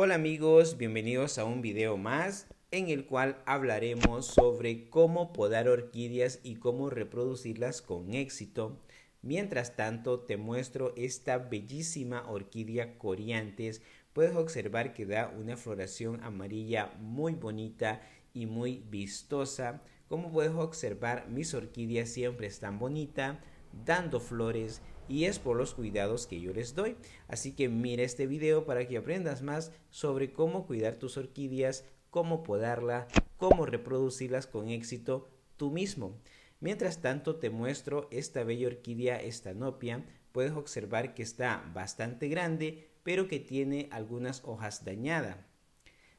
Hola amigos, bienvenidos a un video más en el cual hablaremos sobre cómo podar orquídeas y cómo reproducirlas con éxito. Mientras tanto te muestro esta bellísima orquídea coriantes. Puedes observar que da una floración amarilla muy bonita y muy vistosa. Como puedes observar mis orquídeas siempre están bonitas dando flores y es por los cuidados que yo les doy. Así que mira este video para que aprendas más sobre cómo cuidar tus orquídeas, cómo podarla, cómo reproducirlas con éxito tú mismo. Mientras tanto te muestro esta bella orquídea nopia. Puedes observar que está bastante grande, pero que tiene algunas hojas dañadas.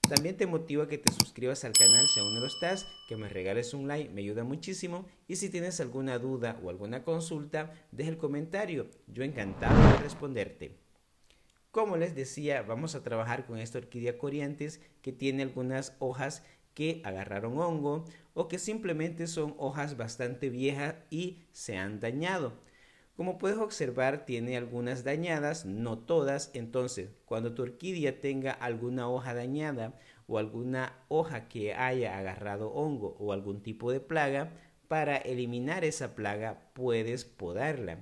También te motiva que te suscribas al canal si aún no lo estás, que me regales un like, me ayuda muchísimo. Y si tienes alguna duda o alguna consulta, deja el comentario, yo encantado de responderte. Como les decía, vamos a trabajar con esta orquídea coriantes que tiene algunas hojas que agarraron hongo o que simplemente son hojas bastante viejas y se han dañado. Como puedes observar, tiene algunas dañadas, no todas. Entonces, cuando tu orquídea tenga alguna hoja dañada o alguna hoja que haya agarrado hongo o algún tipo de plaga, para eliminar esa plaga puedes podarla.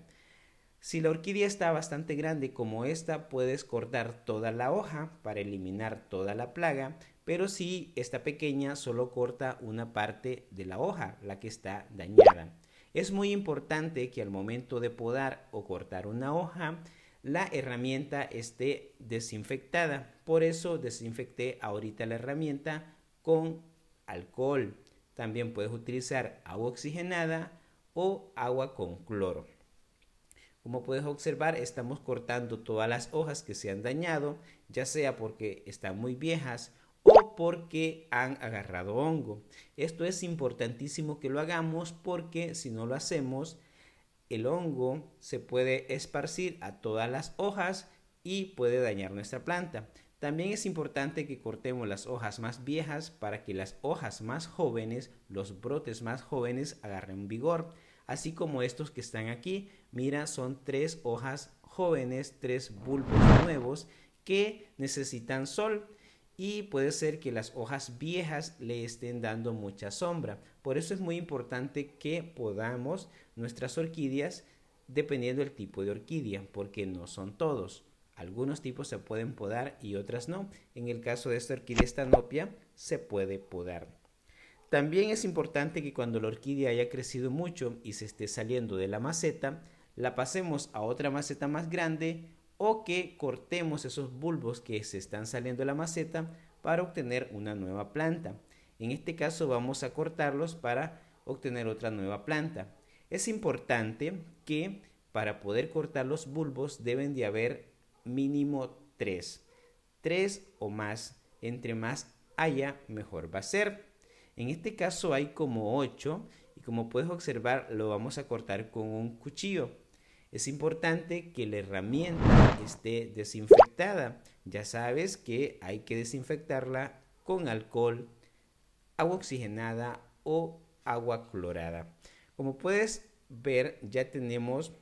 Si la orquídea está bastante grande como esta, puedes cortar toda la hoja para eliminar toda la plaga, pero si está pequeña, solo corta una parte de la hoja, la que está dañada. Es muy importante que al momento de podar o cortar una hoja, la herramienta esté desinfectada. Por eso desinfecté ahorita la herramienta con alcohol. También puedes utilizar agua oxigenada o agua con cloro. Como puedes observar, estamos cortando todas las hojas que se han dañado, ya sea porque están muy viejas porque han agarrado hongo. Esto es importantísimo que lo hagamos porque si no lo hacemos, el hongo se puede esparcir a todas las hojas y puede dañar nuestra planta. También es importante que cortemos las hojas más viejas para que las hojas más jóvenes, los brotes más jóvenes agarren vigor. Así como estos que están aquí, mira, son tres hojas jóvenes, tres bulbos nuevos que necesitan sol y puede ser que las hojas viejas le estén dando mucha sombra. Por eso es muy importante que podamos nuestras orquídeas dependiendo del tipo de orquídea, porque no son todos. Algunos tipos se pueden podar y otras no. En el caso de esta orquídea estanopia se puede podar. También es importante que cuando la orquídea haya crecido mucho y se esté saliendo de la maceta, la pasemos a otra maceta más grande o que cortemos esos bulbos que se están saliendo de la maceta para obtener una nueva planta. En este caso vamos a cortarlos para obtener otra nueva planta. Es importante que para poder cortar los bulbos deben de haber mínimo tres, tres o más. Entre más haya, mejor va a ser. En este caso hay como ocho y como puedes observar lo vamos a cortar con un cuchillo. Es importante que la herramienta esté desinfectada. Ya sabes que hay que desinfectarla con alcohol, agua oxigenada o agua clorada. Como puedes ver, ya tenemos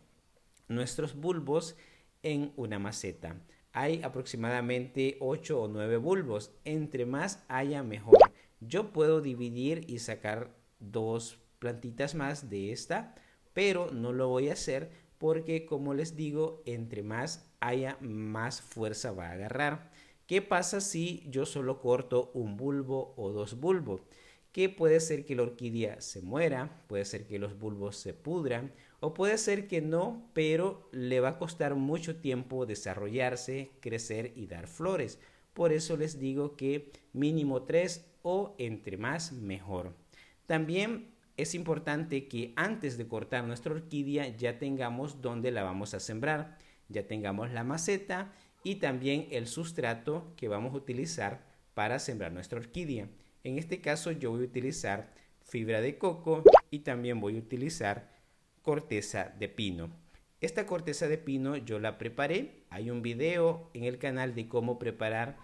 nuestros bulbos en una maceta. Hay aproximadamente 8 o 9 bulbos. Entre más haya, mejor. Yo puedo dividir y sacar dos plantitas más de esta, pero no lo voy a hacer porque como les digo, entre más haya, más fuerza va a agarrar. ¿Qué pasa si yo solo corto un bulbo o dos bulbos? Que puede ser que la orquídea se muera, puede ser que los bulbos se pudran o puede ser que no, pero le va a costar mucho tiempo desarrollarse, crecer y dar flores. Por eso les digo que mínimo tres o entre más mejor. También es importante que antes de cortar nuestra orquídea ya tengamos dónde la vamos a sembrar, ya tengamos la maceta y también el sustrato que vamos a utilizar para sembrar nuestra orquídea. En este caso yo voy a utilizar fibra de coco y también voy a utilizar corteza de pino. Esta corteza de pino yo la preparé, hay un video en el canal de cómo preparar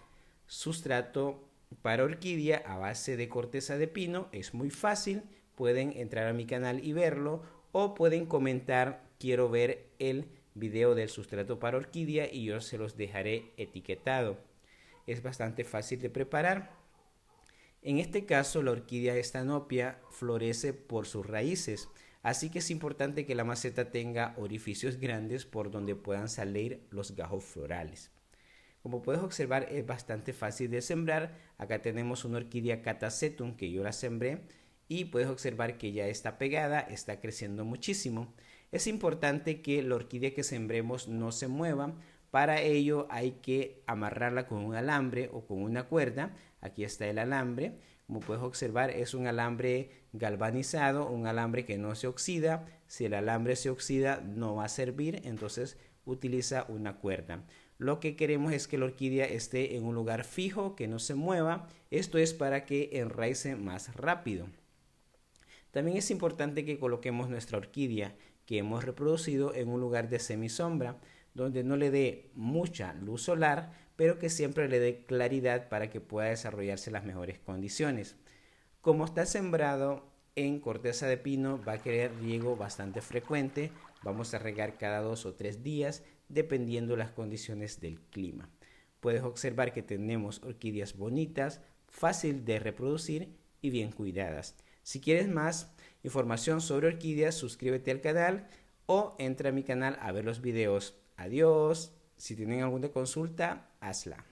sustrato para orquídea a base de corteza de pino, es muy fácil pueden entrar a mi canal y verlo o pueden comentar quiero ver el video del sustrato para orquídea y yo se los dejaré etiquetado. Es bastante fácil de preparar. En este caso la orquídea estanopia florece por sus raíces, así que es importante que la maceta tenga orificios grandes por donde puedan salir los gajos florales. Como puedes observar es bastante fácil de sembrar. Acá tenemos una orquídea catacetum que yo la sembré y puedes observar que ya está pegada, está creciendo muchísimo. Es importante que la orquídea que sembremos no se mueva, para ello hay que amarrarla con un alambre o con una cuerda. Aquí está el alambre. Como puedes observar es un alambre galvanizado, un alambre que no se oxida. Si el alambre se oxida no va a servir, entonces utiliza una cuerda. Lo que queremos es que la orquídea esté en un lugar fijo, que no se mueva. Esto es para que enraice más rápido. También es importante que coloquemos nuestra orquídea que hemos reproducido en un lugar de semisombra donde no le dé mucha luz solar, pero que siempre le dé claridad para que pueda desarrollarse las mejores condiciones. Como está sembrado en corteza de pino, va a querer riego bastante frecuente. Vamos a regar cada dos o tres días, dependiendo las condiciones del clima. Puedes observar que tenemos orquídeas bonitas, fácil de reproducir y bien cuidadas. Si quieres más información sobre orquídeas, suscríbete al canal o entra a mi canal a ver los videos. Adiós. Si tienen alguna consulta, hazla.